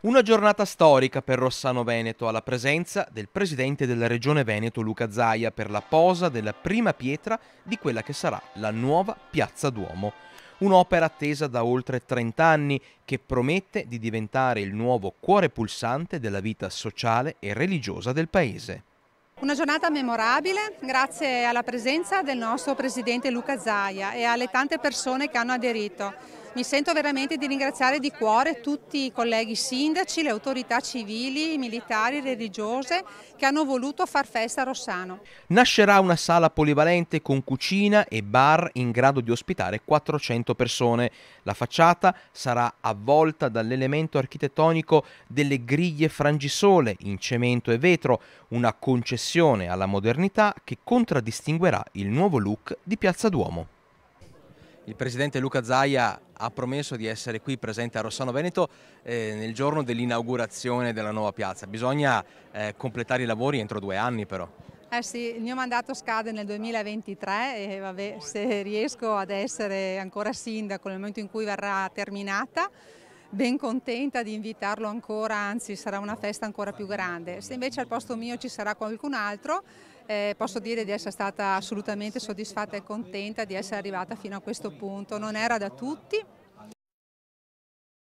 Una giornata storica per Rossano Veneto alla presenza del presidente della regione Veneto Luca Zaia per la posa della prima pietra di quella che sarà la nuova Piazza Duomo. Un'opera attesa da oltre 30 anni che promette di diventare il nuovo cuore pulsante della vita sociale e religiosa del paese. Una giornata memorabile grazie alla presenza del nostro presidente Luca Zaia e alle tante persone che hanno aderito. Mi sento veramente di ringraziare di cuore tutti i colleghi sindaci, le autorità civili, militari, religiose che hanno voluto far festa a Rossano. Nascerà una sala polivalente con cucina e bar in grado di ospitare 400 persone. La facciata sarà avvolta dall'elemento architettonico delle griglie frangisole in cemento e vetro, una concessione alla modernità che contraddistinguerà il nuovo look di Piazza Duomo. Il presidente Luca Zaia ha promesso di essere qui presente a Rossano Veneto eh, nel giorno dell'inaugurazione della nuova piazza. Bisogna eh, completare i lavori entro due anni però. Eh sì, il mio mandato scade nel 2023 e vabbè, se riesco ad essere ancora sindaco nel momento in cui verrà terminata ben contenta di invitarlo ancora, anzi sarà una festa ancora più grande. Se invece al posto mio ci sarà qualcun altro, eh, posso dire di essere stata assolutamente soddisfatta e contenta di essere arrivata fino a questo punto. Non era da tutti,